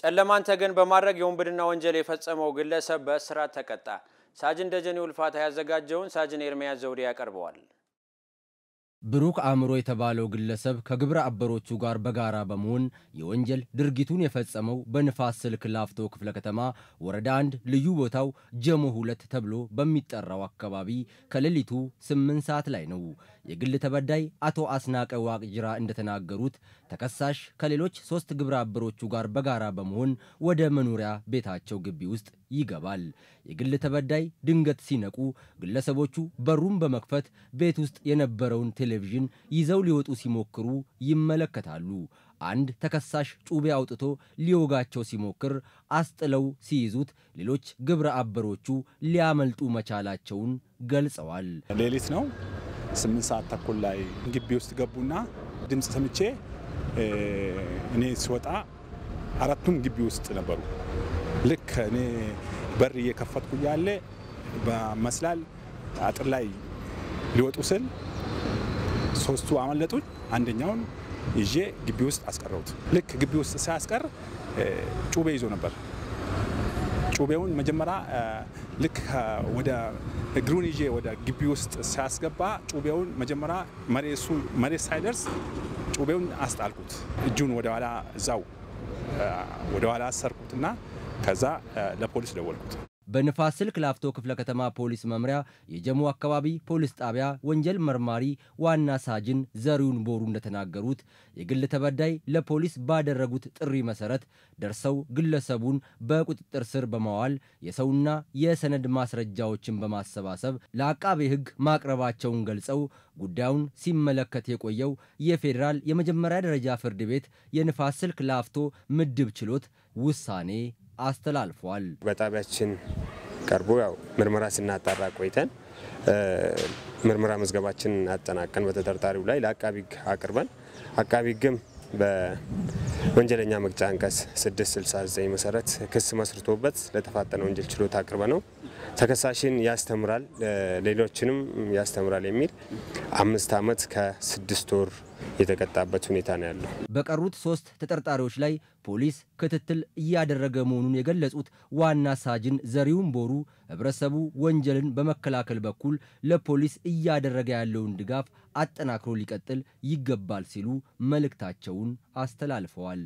ጨለማን ተገን በማድረግ የወንብድና ወንጀል የፈጸመው ግለሰብ በእስራት ተቀጣ። ሳጅን ደጀኔ ውልፋታ ያዘጋጀውን ሳጅን ኤርሚያ ዘውዴ ያቀርበዋል። ብሩክ አእምሮ የተባለው ግለሰብ ከግብረ አበሮቹ ጋር በጋራ በመሆን የወንጀል ድርጊቱን የፈጸመው በንፋስ ስልክ ላፍቶ ክፍለ ከተማ ወረዳ አንድ ልዩ ቦታው ጀሞ ሁለት ተብሎ በሚጠራው አካባቢ ከሌሊቱ ስምንት ሰዓት ላይ ነው። የግል ተበዳይ አቶ አስናቀ ዋቅጅራ እንደተናገሩት ተከሳሽ ከሌሎች ሶስት ግብረ አበሮቹ ጋር በጋራ በመሆን ወደ መኖሪያ ቤታቸው ግቢ ውስጥ ይገባል። የግል ተበዳይ ድንገት ሲነቁ ግለሰቦቹ በሩን በመክፈት ቤት ውስጥ የነበረውን ቴሌቪዥን ይዘው ሊወጡ ሲሞክሩ ይመለከታሉ። አንድ ተከሳሽ ጩቤ አውጥቶ ሊወጋቸው ሲሞክር አስጥለው ሲይዙት ሌሎች ግብረ አበሮቹ ሊያመልጡ መቻላቸውን ገልጸዋል። ሌሊት ነው፣ ስምንት ሰዓት ተኩል ላይ ግቢ ውስጥ ገቡና ድምፅ ሰምቼ እኔ ስወጣ አራቱም ግቢ ውስጥ ነበሩ። ልክ እኔ በር እየከፈትኩ ያለ በመስላል አጥር ላይ ሊወጡ ስል ሶስቱ አመለጡኝ። አንደኛውን ይዤ ግቢ ውስጥ አስቀረሁት። ልክ ግቢ ውስጥ ሳያስቀር ጩቤ ይዞ ነበር። ጩቤውን መጀመሪያ ልክ ወደ እግሩን ይዤ ወደ ግቢ ውስጥ ሲያስገባ ጩቤውን መጀመሪያ መሬት ሳይደርስ ጩቤውን አስጣልኩት። እጁን ወደኋላ እዛው ወደኋላ አሰርኩትና ከዛ ለፖሊስ ደወልኩት። በንፋስ ስልክ ላፍቶ ክፍለ ከተማ ፖሊስ መምሪያ የጀሞ አካባቢ ፖሊስ ጣቢያ ወንጀል መርማሪ ዋና ሳጅን ዘሪውን ቦሩ እንደተናገሩት የግል ተበዳይ ለፖሊስ ባደረጉት ጥሪ መሰረት ደርሰው ግለሰቡን በቁጥጥር ስር በማዋል የሰውና የሰነድ ማስረጃዎችን በማሰባሰብ ለአቃቤ ሕግ ማቅረባቸውን ገልጸው ጉዳዩን ሲመለከት የቆየው የፌዴራል የመጀመሪያ ደረጃ ፍርድ ቤት የንፋስ ስልክ ላፍቶ ምድብ ችሎት ውሳኔ አስተላልፏል። በጣቢያችን ቀርቦ ያው ምርመራ ስናጣራ ቆይተን ምርመራ መዝገባችን አጠናቀን በተጠርጣሪው ላይ ለአቃቢ ሕግ አቅርበን አቃቢ ሕግም በወንጀለኛ መቅጫ አንቀጽ 669 መሰረት ክስ መስርቶበት ለተፋጠነ ወንጀል ችሎት አቅርበ ነው ተከሳሽን ያስተምራል ሌሎችንም ያስተምራል የሚል አምስት ዓመት ከስድስት ወር የተቀጣበት ሁኔታ ነው ያለው። በቀሩት ሶስት ተጠርጣሪዎች ላይ ፖሊስ ክትትል እያደረገ መሆኑን የገለጹት ዋና ሳጅን ዘሪውን ቦሩ ህብረተሰቡ ወንጀልን በመከላከል በኩል ለፖሊስ እያደረገ ያለውን ድጋፍ አጠናክሮ ሊቀጥል ይገባል ሲሉ መልእክታቸውን አስተላልፈዋል።